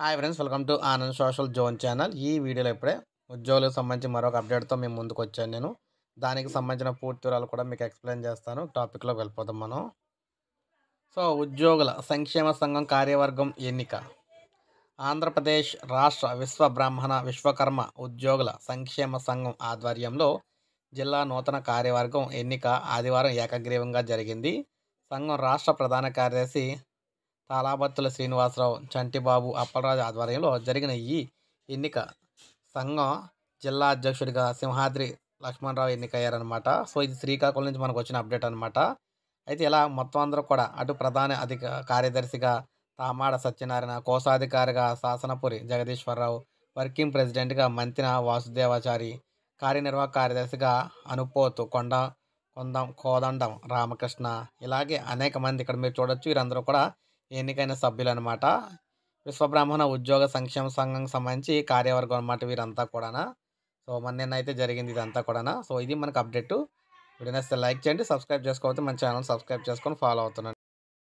hi friends welcome to Anand social zone channel ఈ వీడియోలో ఇప్పుడే ఉద్యోగులకు సంబంధించి మరొక అప్డేట్తో మేము ముందుకు వచ్చాను నేను దానికి సంబంధించిన పూర్తి వివరాలు కూడా మీకు ఎక్స్ప్లెయిన్ చేస్తాను టాపిక్లోకి వెళ్ళిపోతాం మనం సో ఉద్యోగుల సంక్షేమ సంఘం కార్యవర్గం ఎన్నిక ఆంధ్రప్రదేశ్ రాష్ట్ర విశ్వ బ్రాహ్మణ విశ్వకర్మ ఉద్యోగుల సంక్షేమ సంఘం ఆధ్వర్యంలో జిల్లా నూతన కార్యవర్గం ఎన్నిక ఆదివారం ఏకగ్రీవంగా జరిగింది సంఘం రాష్ట్ర ప్రధాన కార్యదర్శి తాళాబత్తుల శ్రీనివాసరావు చంటిబాబు అప్పలరాజు ఆధ్వర్యంలో జరిగిన ఈ ఎన్నిక సంఘం జిల్లా అధ్యక్షుడిగా సింహాద్రి లక్ష్మణరావు ఎన్నికయ్యారనమాట సో ఇది శ్రీకాకుళం నుంచి మనకు వచ్చిన అప్డేట్ అనమాట అయితే ఇలా మొత్తం అందరూ కూడా అటు ప్రధాన అధిక కార్యదర్శిగా తామాడ సత్యనారాయణ కోశాధికారిగా శాసనపురి జగదీశ్వరరావు వర్కింగ్ ప్రెసిడెంట్గా మంతిన వాసుదేవాచారి కార్యనిర్వాహక కార్యదర్శిగా అనుపోతు కొండ కొండం కోదండం రామకృష్ణ ఇలాగే అనేక మంది ఇక్కడ మీరు చూడొచ్చు వీరందరూ కూడా ఎన్నికైన సభ్యులు అనమాట విశ్వబ్రాహ్మణ ఉద్యోగ సంక్షేమ సంఘం సంబంధించి కార్యవర్గం అనమాట వీరంతా కూడా సో మన నిన్నైతే జరిగింది ఇదంతా కూడా సో ఇది మనకు అప్డేట్ వీడియో లైక్ చేయండి సబ్స్క్రైబ్ చేసుకోవచ్చు మన ఛానల్ సబ్స్క్రైబ్ చేసుకొని ఫాలో అవుతున్నాను